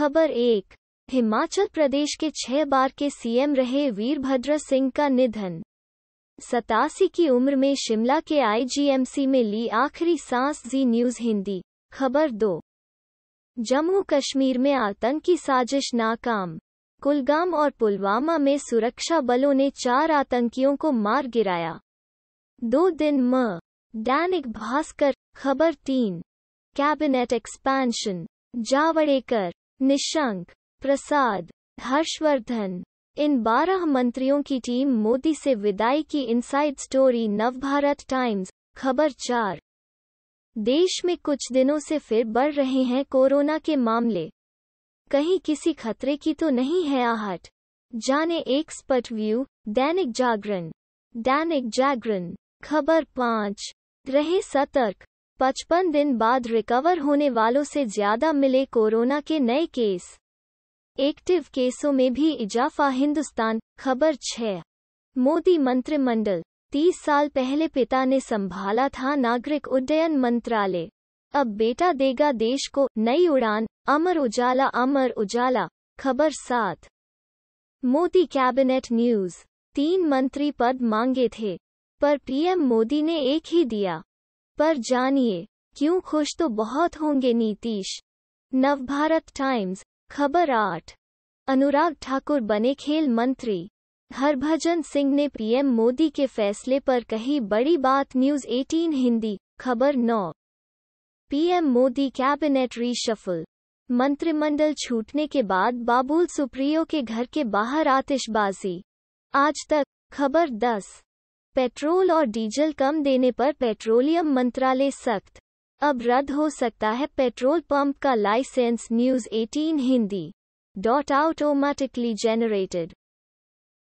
खबर एक हिमाचल प्रदेश के छह बार के सीएम रहे वीरभद्र सिंह का निधन सतासी की उम्र में शिमला के आईजीएमसी में ली आखिरी सांस जी न्यूज हिंदी खबर दो जम्मू कश्मीर में आतंकी साजिश नाकाम कुलगाम और पुलवामा में सुरक्षा बलों ने चार आतंकियों को मार गिराया दो दिन म दैनिक भास्कर खबर तीन कैबिनेट एक्सपेंशन जावड़ेकर निशंक प्रसाद हर्षवर्धन इन बारह मंत्रियों की टीम मोदी से विदाई की इनसाइड स्टोरी नवभारत टाइम्स खबर चार देश में कुछ दिनों से फिर बढ़ रहे हैं कोरोना के मामले कहीं किसी खतरे की तो नहीं है आहट जाने एक्सपर्ट व्यू दैनिक जागरण दैनिक जागरण खबर पाँच रहे सतर्क पचपन दिन बाद रिकवर होने वालों से ज्यादा मिले कोरोना के नए केस एक्टिव केसों में भी इजाफा हिंदुस्तान खबर छः मोदी मंत्रिमंडल तीस साल पहले पिता ने संभाला था नागरिक उड्डयन मंत्रालय अब बेटा देगा देश को नई उड़ान अमर उजाला अमर उजाला खबर सात मोदी कैबिनेट न्यूज तीन मंत्री पद मांगे थे पर पीएम मोदी ने एक ही दिया पर जानिए क्यों खुश तो बहुत होंगे नीतीश नवभारत टाइम्स खबर आठ अनुराग ठाकुर बने खेल मंत्री हरभजन सिंह ने पीएम मोदी के फैसले पर कही बड़ी बात न्यूज 18 हिंदी खबर 9 पीएम मोदी कैबिनेट रीशफल मंत्रिमंडल छूटने के बाद बाबुल सुप्रियो के घर के बाहर आतिशबाजी आज तक खबर 10 पेट्रोल और डीजल कम देने पर पेट्रोलियम मंत्रालय सख्त अब रद्द हो सकता है पेट्रोल पंप का licence news 18 Hindi dot automatically generated